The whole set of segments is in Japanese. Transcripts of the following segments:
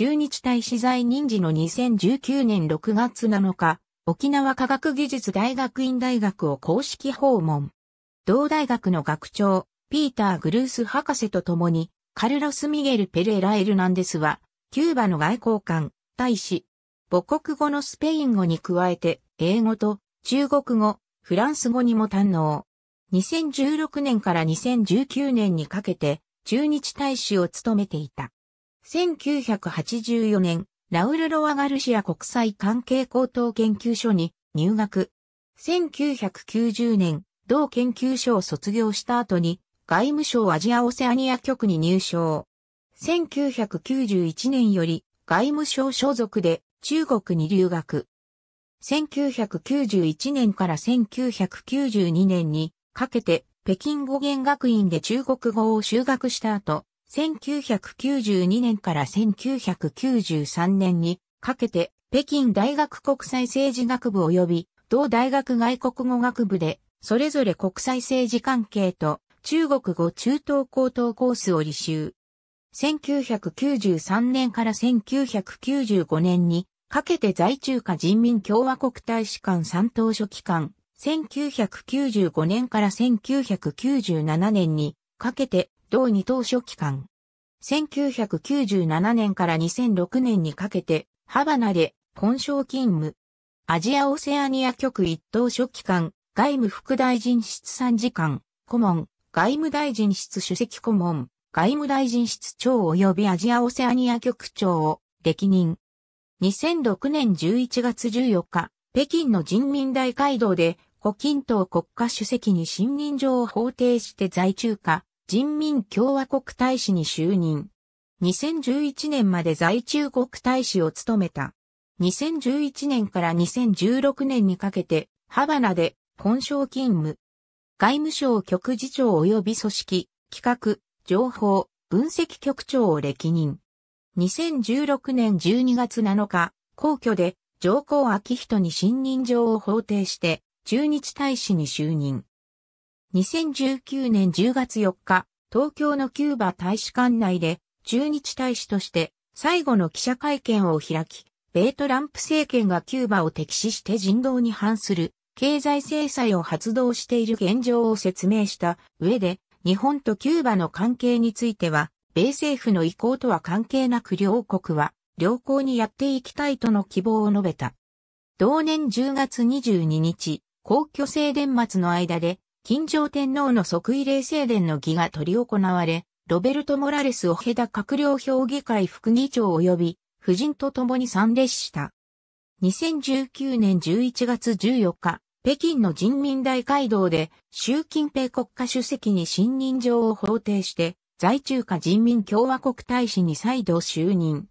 駐日大使在任時の2019年6月7日、沖縄科学技術大学院大学を公式訪問。同大学の学長、ピーター・グルース博士と共に、カルロス・ミゲル・ペレラ・エルナンデスは、キューバの外交官、大使、母国語のスペイン語に加えて、英語と中国語、フランス語にも堪能。2016年から2019年にかけて、駐日大使を務めていた。1984年、ラウル・ロア・ガルシア国際関係高等研究所に入学。1990年、同研究所を卒業した後に、外務省アジアオセアニア局に入省。1991年より外務省所属で中国に留学。1991年から1992年にかけて北京語源学院で中国語を修学した後、1992年から1993年にかけて北京大学国際政治学部及び同大学外国語学部でそれぞれ国際政治関係と中国語中等高等コースを履修。1993年から1995年にかけて在中華人民共和国大使館三等書記官、1995年から1997年にかけて、同二等書期間。1997年から2006年にかけて、ハバナで、本省勤務。アジアオセアニア局一等書記官、外務副大臣室参事官、顧問、外務大臣室主席顧問、外務大臣室長及びアジアオセアニア局長を歴任。2006年11月14日、北京の人民大会堂で胡錦涛国家主席に信任状を法定して在中化。人民共和国大使に就任。2011年まで在中国大使を務めた。2011年から2016年にかけて、ハバナで、本省勤務。外務省局次長及び組織、企画、情報、分析局長を歴任。2016年12月7日、皇居で上皇昭人に信任状を法定して、駐日大使に就任。2019年10月4日、東京のキューバ大使館内で駐日大使として最後の記者会見を開き、米トランプ政権がキューバを敵視して人道に反する経済制裁を発動している現状を説明した上で、日本とキューバの関係については、米政府の意向とは関係なく両国は良好にやっていきたいとの希望を述べた。同年10月22日、皇居正殿末の間で金城天皇の即位礼正殿の儀が執り行われ、ロベルト・モラレス・オヘダ閣僚評議会副議長及び、夫人と共に参列した。2019年11月14日、北京の人民大会堂で、習近平国家主席に信任状を法定して、在中華人民共和国大使に再度就任。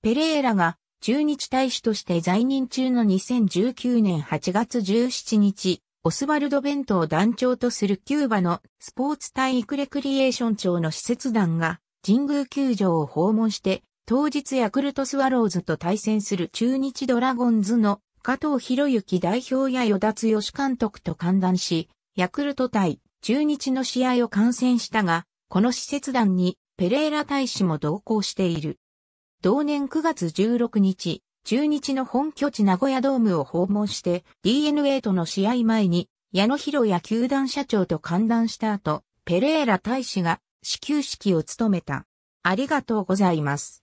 ペレーラが、中日大使として在任中の2019年8月17日、オスワルド・ベントを団長とするキューバのスポーツ体育レクリエーション庁の施設団が神宮球場を訪問して当日ヤクルトスワローズと対戦する中日ドラゴンズの加藤博之代表や与田義監督と歓談し、ヤクルト対中日の試合を観戦したが、この施設団にペレーラ大使も同行している。同年9月16日、中日の本拠地名古屋ドームを訪問して DNA との試合前に矢野博也球団社長と歓談した後、ペレーラ大使が始球式を務めた。ありがとうございます。